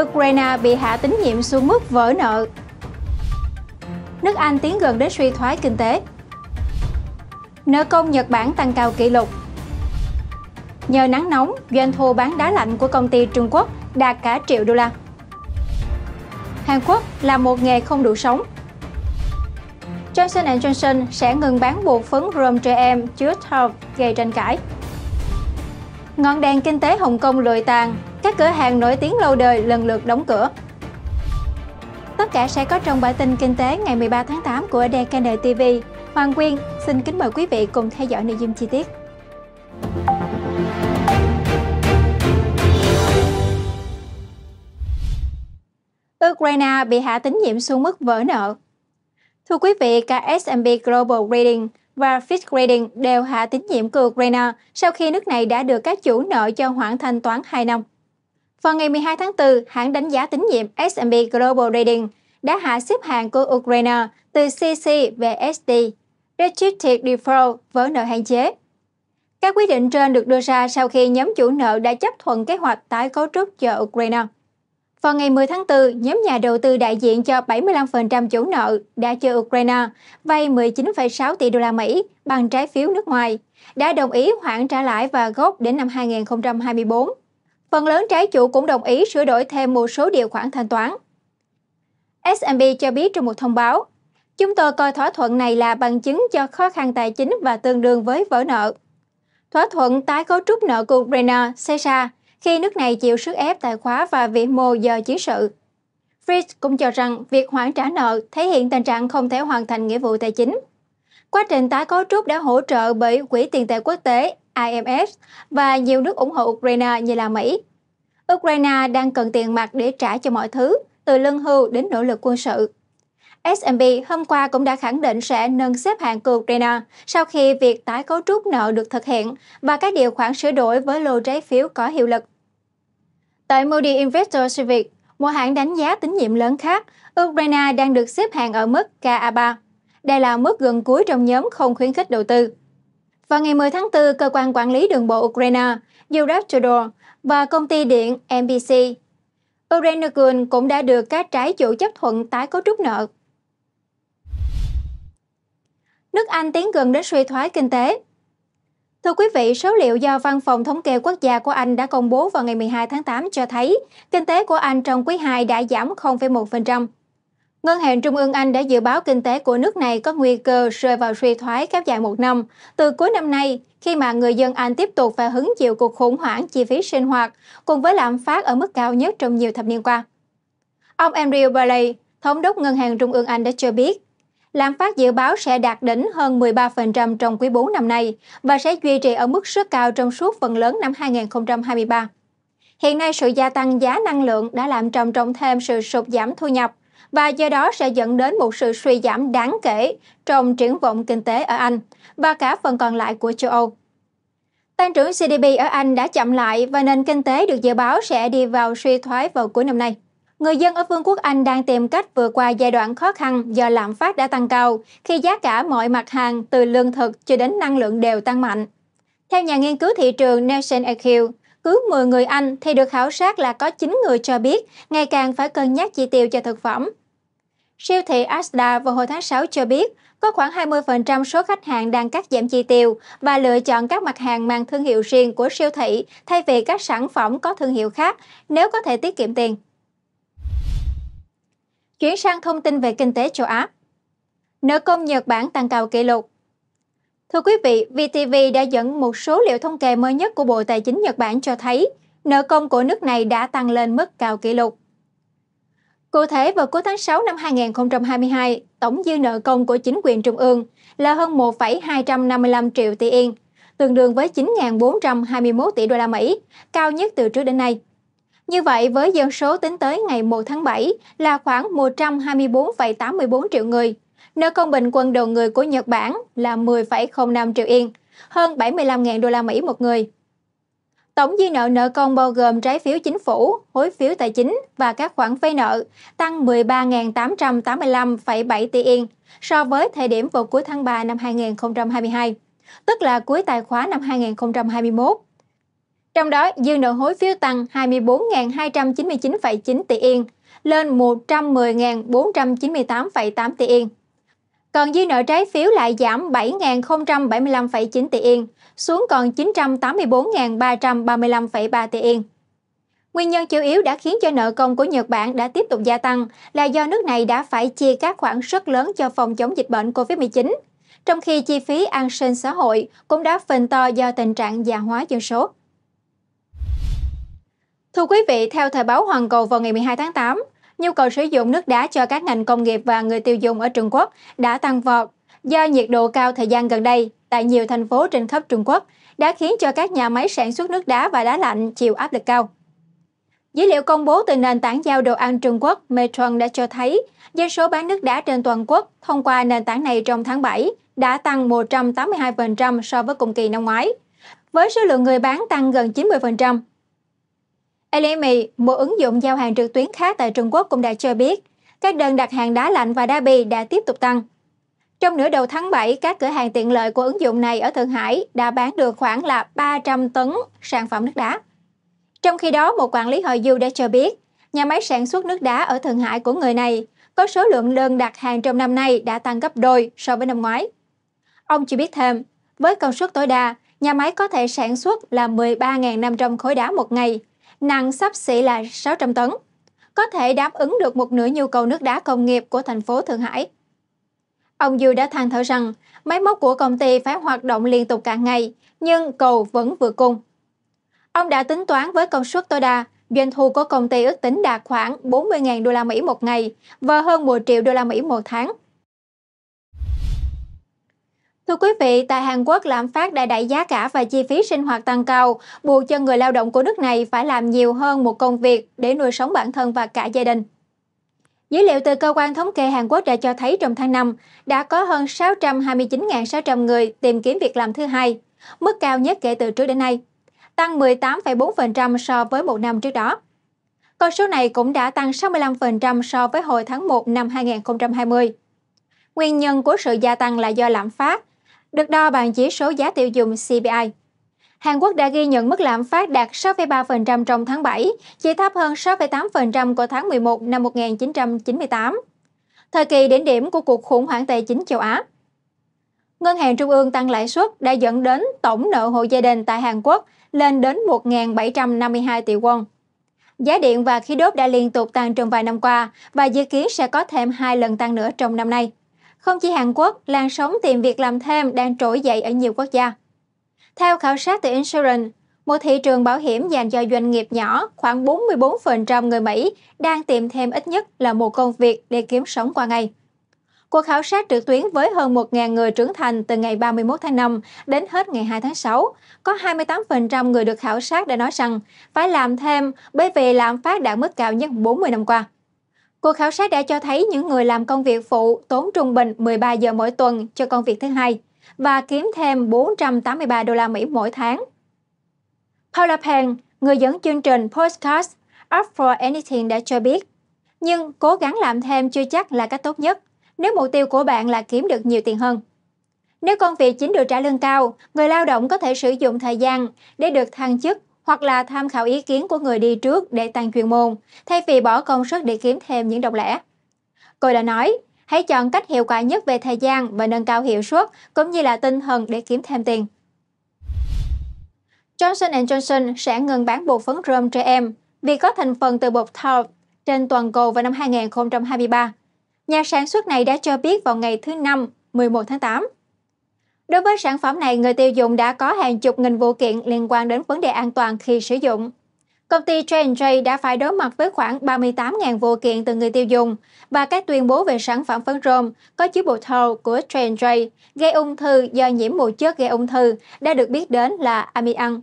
Ukraine bị hạ tín nhiệm xuống mức vỡ nợ. Nước Anh tiến gần đến suy thoái kinh tế. Nợ công Nhật Bản tăng cao kỷ lục. Nhờ nắng nóng, doanh thu bán đá lạnh của công ty Trung Quốc đạt cả triệu đô la. Hàn Quốc là một nghề không đủ sống. Johnson Johnson sẽ ngừng bán buộc phấn rơm trẻ em chứa thơm gây tranh cãi. Ngọn đèn kinh tế Hồng Kông lụi tàn các cửa hàng nổi tiếng lâu đời lần lượt đóng cửa. Tất cả sẽ có trong bản tin kinh tế ngày 13 tháng 8 của DKN TV. Hoàng Quyên xin kính mời quý vị cùng theo dõi nội dung chi tiết. Ukraine bị hạ tín nhiệm xuống mức vỡ nợ. Thưa quý vị, cả S&P Global Rating và Fitch Rating đều hạ tín nhiệm của Ukraine sau khi nước này đã được các chủ nợ cho hoãn thanh toán 2 năm. Vào ngày 12 tháng 4, hãng đánh giá tín nhiệm S&P Global Ratings đã hạ xếp hạng của Ukraine từ CC về SD, Restricted Default với nợ hạn chế. Các quyết định trên được đưa ra sau khi nhóm chủ nợ đã chấp thuận kế hoạch tái cấu trúc cho Ukraine. Vào ngày 10 tháng 4, nhóm nhà đầu tư đại diện cho 75% chủ nợ đã cho Ukraine vay 19,6 tỷ đô la Mỹ bằng trái phiếu nước ngoài, đã đồng ý hoãn trả lãi và gốc đến năm 2024. Phần lớn trái chủ cũng đồng ý sửa đổi thêm một số điều khoản thanh toán. SMB cho biết trong một thông báo, chúng tôi coi thỏa thuận này là bằng chứng cho khó khăn tài chính và tương đương với vỡ nợ. Thỏa thuận tái cấu trúc nợ của Ukraine xảy ra khi nước này chịu sức ép tài khóa và vĩ mô do chiến sự. Fritz cũng cho rằng việc hoãn trả nợ thể hiện tình trạng không thể hoàn thành nghĩa vụ tài chính. Quá trình tái cấu trúc đã hỗ trợ bởi Quỹ tiền tệ quốc tế IMF và nhiều nước ủng hộ Ukraine như là Mỹ. Ukraine đang cần tiền mặt để trả cho mọi thứ, từ lương hưu đến nỗ lực quân sự. S&P hôm qua cũng đã khẳng định sẽ nâng xếp hạng của Ukraine sau khi việc tái cấu trúc nợ được thực hiện và các điều khoản sửa đổi với lô trái phiếu có hiệu lực. Tại Moody Investor Service, một hãng đánh giá tín nhiệm lớn khác, Ukraine đang được xếp hạng ở mức KA3. Đây là mức gần cuối trong nhóm không khuyến khích đầu tư. Vào ngày 10 tháng 4, Cơ quan Quản lý Đường bộ Ukraine, Eurazhodor và công ty điện mbc Urenagul cũng đã được các trái chủ chấp thuận tái cấu trúc nợ. Nước Anh tiến gần đến suy thoái kinh tế. Thưa quý vị, số liệu do Văn phòng Thống kê Quốc gia của Anh đã công bố vào ngày 12 tháng 8 cho thấy kinh tế của Anh trong quý 2 đã giảm 0,1%. Ngân hàng Trung ương Anh đã dự báo kinh tế của nước này có nguy cơ rơi vào suy thoái kéo dài một năm từ cuối năm nay, khi mà người dân Anh tiếp tục phải hứng chịu cuộc khủng hoảng chi phí sinh hoạt cùng với lạm phát ở mức cao nhất trong nhiều thập niên qua. Ông Andrew Bailey, thống đốc Ngân hàng Trung ương Anh đã cho biết, lạm phát dự báo sẽ đạt đỉnh hơn 13% trong quý 4 năm nay và sẽ duy trì ở mức rất cao trong suốt phần lớn năm 2023. Hiện nay, sự gia tăng giá năng lượng đã làm trầm trọng thêm sự sụt giảm thu nhập – và do đó sẽ dẫn đến một sự suy giảm đáng kể trong triển vọng kinh tế ở Anh và cả phần còn lại của châu Âu. Tăng trưởng GDP ở Anh đã chậm lại và nền kinh tế được dự báo sẽ đi vào suy thoái vào cuối năm nay. Người dân ở Vương quốc Anh đang tìm cách vượt qua giai đoạn khó khăn do lạm phát đã tăng cao, khi giá cả mọi mặt hàng từ lương thực cho đến năng lượng đều tăng mạnh. Theo nhà nghiên cứu thị trường Nelson EQ, cứ 10 người Anh thì được khảo sát là có 9 người cho biết ngày càng phải cân nhắc chi tiêu cho thực phẩm. Siêu thị Asda vào hồi tháng 6 cho biết có khoảng 20% số khách hàng đang cắt giảm chi tiêu và lựa chọn các mặt hàng mang thương hiệu riêng của siêu thị thay vì các sản phẩm có thương hiệu khác nếu có thể tiết kiệm tiền. Chuyển sang thông tin về kinh tế châu Á. Nợ công Nhật Bản tăng cao kỷ lục, Thưa quý vị, VTV đã dẫn một số liệu thống kê mới nhất của Bộ Tài chính Nhật Bản cho thấy nợ công của nước này đã tăng lên mức cao kỷ lục. Cụ thể, vào cuối tháng 6 năm 2022, tổng dư nợ công của chính quyền trung ương là hơn 1,255 triệu tỷ yên, tương đương với 9.421 tỷ đô la Mỹ, cao nhất từ trước đến nay. Như vậy, với dân số tính tới ngày 1 tháng 7 là khoảng 124,84 triệu người, Nợ công bình quân đầu người của Nhật Bản là 10,05 triệu yên, hơn 75.000 đô la Mỹ một người. Tổng dư nợ nợ công bao gồm trái phiếu chính phủ, hối phiếu tài chính và các khoản vay nợ tăng 13.885,7 tỷ yên so với thời điểm vào cuối tháng 3 năm 2022, tức là cuối tài khóa năm 2021. Trong đó, dư nợ hối phiếu tăng 24.299,9 tỷ yên lên 110.498,8 tỷ yên. Còn dư nợ trái phiếu lại giảm 7.075,9 tỷ yên, xuống còn 984.335,3 tỷ yên. Nguyên nhân chủ yếu đã khiến cho nợ công của Nhật Bản đã tiếp tục gia tăng là do nước này đã phải chia các khoản rất lớn cho phòng chống dịch bệnh COVID-19, trong khi chi phí an sinh xã hội cũng đã phần to do tình trạng già hóa dân số. Thưa quý vị, theo thời báo Hoàng Cầu vào ngày 12 tháng 8, nhu cầu sử dụng nước đá cho các ngành công nghiệp và người tiêu dùng ở Trung Quốc đã tăng vọt do nhiệt độ cao thời gian gần đây tại nhiều thành phố trên khắp Trung Quốc đã khiến cho các nhà máy sản xuất nước đá và đá lạnh chịu áp lực cao. Dữ liệu công bố từ nền tảng giao đồ ăn Trung Quốc Meituan đã cho thấy doanh số bán nước đá trên toàn quốc thông qua nền tảng này trong tháng 7 đã tăng 182% so với cùng kỳ năm ngoái, với số lượng người bán tăng gần 90%. Elimi, một ứng dụng giao hàng trực tuyến khác tại Trung Quốc cũng đã cho biết, các đơn đặt hàng đá lạnh và đá bì đã tiếp tục tăng. Trong nửa đầu tháng 7, các cửa hàng tiện lợi của ứng dụng này ở Thượng Hải đã bán được khoảng là 300 tấn sản phẩm nước đá. Trong khi đó, một quản lý họ Du đã cho biết, nhà máy sản xuất nước đá ở Thượng Hải của người này có số lượng đơn đặt hàng trong năm nay đã tăng gấp đôi so với năm ngoái. Ông chỉ biết thêm, với công suất tối đa, nhà máy có thể sản xuất là 13.500 khối đá một ngày – nặng sắp xỉ là 600 tấn, có thể đáp ứng được một nửa nhu cầu nước đá công nghiệp của thành phố Thượng Hải. Ông Dư đã than thở rằng máy móc của công ty phải hoạt động liên tục cả ngày, nhưng cầu vẫn vừa cung. Ông đã tính toán với công suất tối đa, doanh thu của công ty ước tính đạt khoảng 40.000 đô la Mỹ một ngày và hơn 10 triệu đô la Mỹ một tháng – Thưa quý vị, tại Hàn Quốc lạm phát đã đẩy giá cả và chi phí sinh hoạt tăng cao, buộc cho người lao động của nước này phải làm nhiều hơn một công việc để nuôi sống bản thân và cả gia đình. Dữ liệu từ cơ quan thống kê Hàn Quốc đã cho thấy trong tháng 5 đã có hơn 629.600 người tìm kiếm việc làm thứ hai, mức cao nhất kể từ trước đến nay, tăng 18,4% so với một năm trước đó. Con số này cũng đã tăng 65% so với hồi tháng 1 năm 2020. Nguyên nhân của sự gia tăng là do lạm phát, được đo bằng chỉ số giá tiêu dùng CPI. Hàn Quốc đã ghi nhận mức lạm phát đạt 6,3% trong tháng 7, chỉ thấp hơn 6,8% của tháng 11 năm 1998, thời kỳ đỉnh điểm của cuộc khủng hoảng tài chính châu Á. Ngân hàng Trung ương tăng lãi suất đã dẫn đến tổng nợ hộ gia đình tại Hàn Quốc lên đến 1.752 tỷ won. Giá điện và khí đốt đã liên tục tăng trong vài năm qua và dự kiến sẽ có thêm hai lần tăng nữa trong năm nay. Không chỉ Hàn Quốc, làn sóng tìm việc làm thêm đang trỗi dậy ở nhiều quốc gia. Theo khảo sát từ Insurance, một thị trường bảo hiểm dành cho doanh nghiệp nhỏ, khoảng 44% người Mỹ đang tìm thêm ít nhất là một công việc để kiếm sống qua ngày. Cuộc khảo sát trực tuyến với hơn 1.000 người trưởng thành từ ngày 31 tháng 5 đến hết ngày 2 tháng 6, có 28% người được khảo sát đã nói rằng phải làm thêm bởi vì lạm phát đạt mức cao nhất 40 năm qua. Cuộc khảo sát đã cho thấy những người làm công việc phụ tốn trung bình 13 giờ mỗi tuần cho công việc thứ hai và kiếm thêm 483 đô la Mỹ mỗi tháng. Paula Payne, người dẫn chương trình Podcast Up for Anything đã cho biết, nhưng cố gắng làm thêm chưa chắc là cách tốt nhất nếu mục tiêu của bạn là kiếm được nhiều tiền hơn. Nếu công việc chính được trả lương cao, người lao động có thể sử dụng thời gian để được thăng chức hoặc là tham khảo ý kiến của người đi trước để tăng chuyên môn, thay vì bỏ công sức để kiếm thêm những đồng lẻ. Cô đã nói, hãy chọn cách hiệu quả nhất về thời gian và nâng cao hiệu suất cũng như là tinh thần để kiếm thêm tiền. Johnson Johnson sẽ ngừng bán bột phấn rôm trẻ em vì có thành phần từ bột thau trên toàn cầu vào năm 2023. Nhà sản xuất này đã cho biết vào ngày thứ Năm, 11 tháng 8. Đối với sản phẩm này, người tiêu dùng đã có hàng chục nghìn vụ kiện liên quan đến vấn đề an toàn khi sử dụng. Công ty J&J đã phải đối mặt với khoảng 38.000 vụ kiện từ người tiêu dùng và các tuyên bố về sản phẩm phấn rôm có chứa bột thầu của J&J gây ung thư do nhiễm mùi chất gây ung thư đã được biết đến là amian.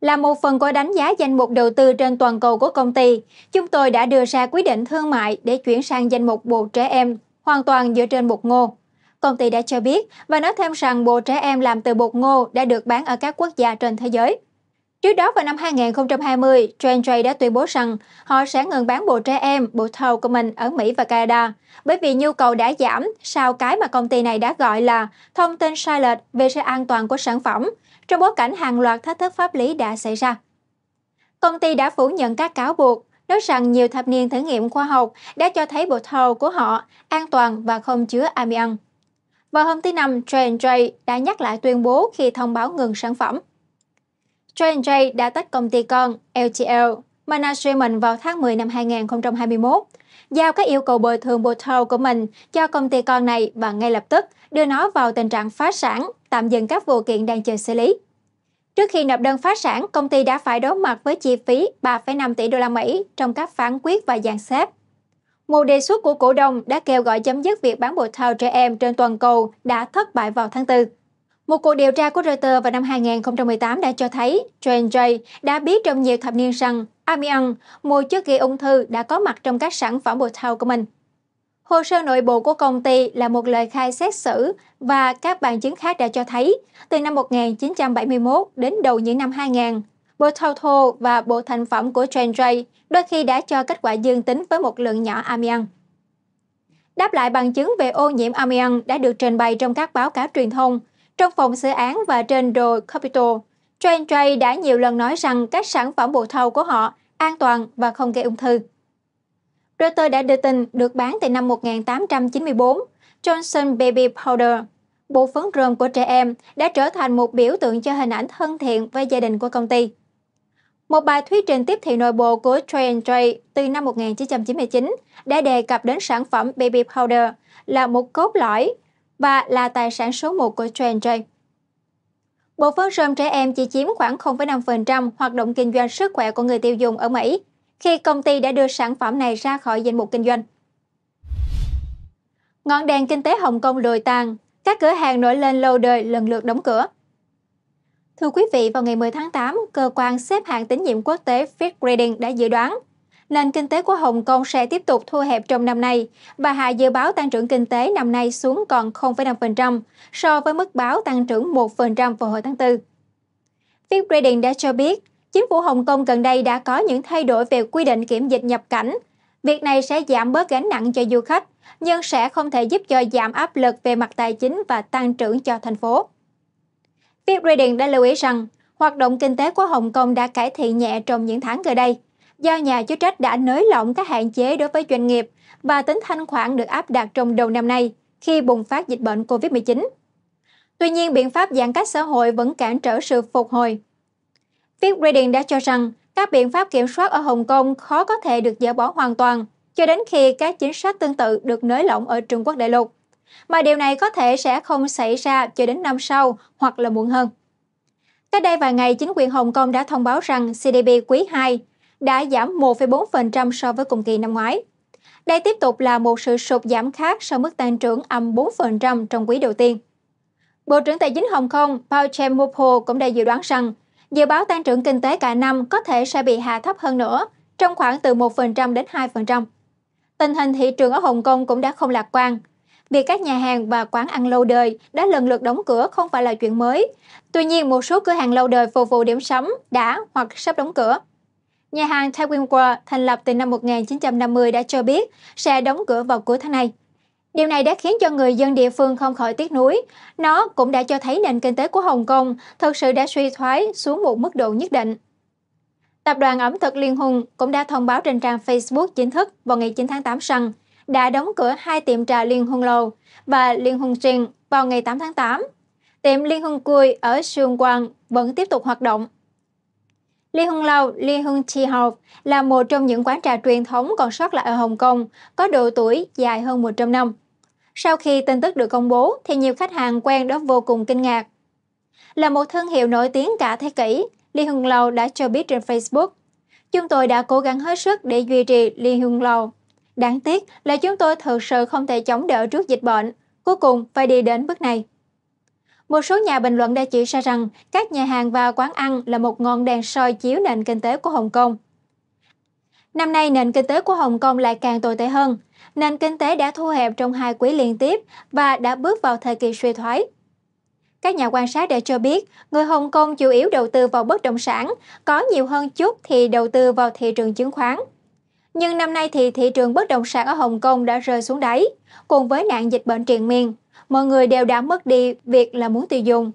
Là một phần của đánh giá danh mục đầu tư trên toàn cầu của công ty, chúng tôi đã đưa ra quyết định thương mại để chuyển sang danh mục bột trẻ em, hoàn toàn dựa trên bột ngô công ty đã cho biết và nói thêm rằng bộ trẻ em làm từ bột ngô đã được bán ở các quốc gia trên thế giới. Trước đó vào năm 2020, Trendray đã tuyên bố rằng họ sẽ ngừng bán bộ trẻ em, bộ thầu của mình ở Mỹ và Canada, bởi vì nhu cầu đã giảm sau cái mà công ty này đã gọi là thông tin sai lệch về sự an toàn của sản phẩm, trong bối cảnh hàng loạt thách thức pháp lý đã xảy ra. Công ty đã phủ nhận các cáo buộc, nói rằng nhiều thập niên thử nghiệm khoa học đã cho thấy bột thầu của họ an toàn và không chứa amiang. Vào hôm thứ Năm, J&J đã nhắc lại tuyên bố khi thông báo ngừng sản phẩm. J&J đã tách công ty con LTL Management vào tháng 10 năm 2021, giao các yêu cầu bồi thường Botox của mình cho công ty con này và ngay lập tức đưa nó vào tình trạng phá sản, tạm dừng các vụ kiện đang chờ xử lý. Trước khi nộp đơn phá sản, công ty đã phải đối mặt với chi phí 3,5 tỷ đô la Mỹ trong các phán quyết và dàn xếp một đề xuất của cổ đông đã kêu gọi chấm dứt việc bán bộ thao trẻ em trên toàn cầu đã thất bại vào tháng 4. Một cuộc điều tra của Reuters vào năm 2018 đã cho thấy Jane Jay đã biết trong nhiều thập niên rằng amiant, một chất gây ung thư đã có mặt trong các sản phẩm bộ thao của mình. Hồ sơ nội bộ của công ty là một lời khai xét xử và các bằng chứng khác đã cho thấy từ năm 1971 đến đầu những năm 2000, Bộ thô và bộ thành phẩm của J&J đôi khi đã cho kết quả dương tính với một lượng nhỏ amian. Đáp lại bằng chứng về ô nhiễm amian đã được trình bày trong các báo cáo truyền thông, trong phòng xử án và trên đồi Capitol. J&J đã nhiều lần nói rằng các sản phẩm bộ thầu của họ an toàn và không gây ung thư. Reuters đã đưa tin được bán từ năm 1894, Johnson Baby Powder, bộ phấn rôm của trẻ em, đã trở thành một biểu tượng cho hình ảnh thân thiện với gia đình của công ty. Một bài thuyết trình tiếp thị nội bộ của Trend từ năm 1999 đã đề cập đến sản phẩm Baby Powder là một cốt lõi và là tài sản số 1 của Trend Bộ phấn rơm trẻ em chỉ chiếm khoảng 0,5% hoạt động kinh doanh sức khỏe của người tiêu dùng ở Mỹ khi công ty đã đưa sản phẩm này ra khỏi danh mục kinh doanh. Ngọn đèn kinh tế Hồng Kông lùi tàn, các cửa hàng nổi lên lâu đời lần lượt đóng cửa. Thưa quý vị, vào ngày 10 tháng 8, cơ quan xếp hạng tín nhiệm quốc tế Fitch Ratings đã dự đoán nền kinh tế của Hồng Kông sẽ tiếp tục thua hẹp trong năm nay. Bà Hạ dự báo tăng trưởng kinh tế năm nay xuống còn 0,5% so với mức báo tăng trưởng 1% vào hồi tháng 4. Fitch Ratings đã cho biết, chính phủ Hồng Kông gần đây đã có những thay đổi về quy định kiểm dịch nhập cảnh. Việc này sẽ giảm bớt gánh nặng cho du khách, nhưng sẽ không thể giúp cho giảm áp lực về mặt tài chính và tăng trưởng cho thành phố. Viet Reading đã lưu ý rằng hoạt động kinh tế của Hồng Kông đã cải thiện nhẹ trong những tháng gần đây, do nhà chức trách đã nới lỏng các hạn chế đối với doanh nghiệp và tính thanh khoản được áp đặt trong đầu năm nay khi bùng phát dịch bệnh COVID-19. Tuy nhiên, biện pháp giãn cách xã hội vẫn cản trở sự phục hồi. Viet Reading đã cho rằng các biện pháp kiểm soát ở Hồng Kông khó có thể được dỡ bỏ hoàn toàn cho đến khi các chính sách tương tự được nới lỏng ở Trung Quốc đại lục mà điều này có thể sẽ không xảy ra cho đến năm sau hoặc là muộn hơn. Cách đây vài ngày, chính quyền Hồng Kông đã thông báo rằng GDP quý 2 đã giảm 1,4% so với cùng kỳ năm ngoái. Đây tiếp tục là một sự sụt giảm khác sau mức tăng trưởng âm 4% trong quý đầu tiên. Bộ trưởng Tài chính Hồng Kông Paul Chem Mupo cũng đã dự đoán rằng dự báo tăng trưởng kinh tế cả năm có thể sẽ bị hạ thấp hơn nữa, trong khoảng từ 1% đến 2%. Tình hình thị trường ở Hồng Kông cũng đã không lạc quan, việc các nhà hàng và quán ăn lâu đời đã lần lượt đóng cửa không phải là chuyện mới. Tuy nhiên, một số cửa hàng lâu đời phục vụ điểm sắm đã hoặc sắp đóng cửa. Nhà hàng Taiwan World thành lập từ năm 1950 đã cho biết sẽ đóng cửa vào cuối tháng này. Điều này đã khiến cho người dân địa phương không khỏi tiếc nuối. Nó cũng đã cho thấy nền kinh tế của Hồng Kông thực sự đã suy thoái xuống một mức độ nhất định. Tập đoàn ẩm thực Liên Hùng cũng đã thông báo trên trang Facebook chính thức vào ngày 9 tháng 8 rằng đã đóng cửa hai tiệm trà Liên Hương Lầu và Liên Hương Trình vào ngày 8 tháng 8. Tiệm Liên Hương Cui ở Sương Quang vẫn tiếp tục hoạt động. Liên Hương Lầu, Liên Hương Chi Học là một trong những quán trà truyền thống còn sót lại ở Hồng Kông, có độ tuổi dài hơn 100 năm. Sau khi tin tức được công bố thì nhiều khách hàng quen đó vô cùng kinh ngạc. Là một thương hiệu nổi tiếng cả thế kỷ, Liên Hương Lầu đã cho biết trên Facebook. Chúng tôi đã cố gắng hết sức để duy trì Liên Hương Lầu Đáng tiếc là chúng tôi thực sự không thể chống đỡ trước dịch bệnh, cuối cùng phải đi đến bước này. Một số nhà bình luận đã chỉ ra rằng các nhà hàng và quán ăn là một ngọn đèn soi chiếu nền kinh tế của Hồng Kông. Năm nay, nền kinh tế của Hồng Kông lại càng tồi tệ hơn. Nền kinh tế đã thu hẹp trong hai quý liên tiếp và đã bước vào thời kỳ suy thoái. Các nhà quan sát đã cho biết, người Hồng Kông chủ yếu đầu tư vào bất động sản, có nhiều hơn chút thì đầu tư vào thị trường chứng khoán. Nhưng năm nay thì thị trường bất động sản ở Hồng Kông đã rơi xuống đáy, cùng với nạn dịch bệnh triền miên, mọi người đều đã mất đi việc là muốn tiêu dùng.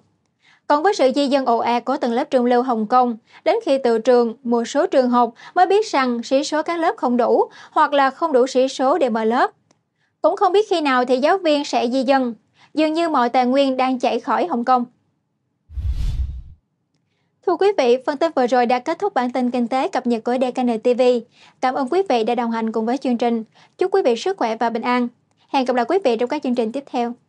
Còn với sự di dân ồ ạt của tầng lớp trung lưu Hồng Kông, đến khi tự trường, một số trường học mới biết rằng sĩ số các lớp không đủ hoặc là không đủ sĩ số để mở lớp. Cũng không biết khi nào thì giáo viên sẽ di dân. Dường như mọi tài nguyên đang chảy khỏi Hồng Kông. Thưa quý vị, phân tích vừa rồi đã kết thúc bản tin kinh tế cập nhật của DKN TV. Cảm ơn quý vị đã đồng hành cùng với chương trình. Chúc quý vị sức khỏe và bình an. Hẹn gặp lại quý vị trong các chương trình tiếp theo.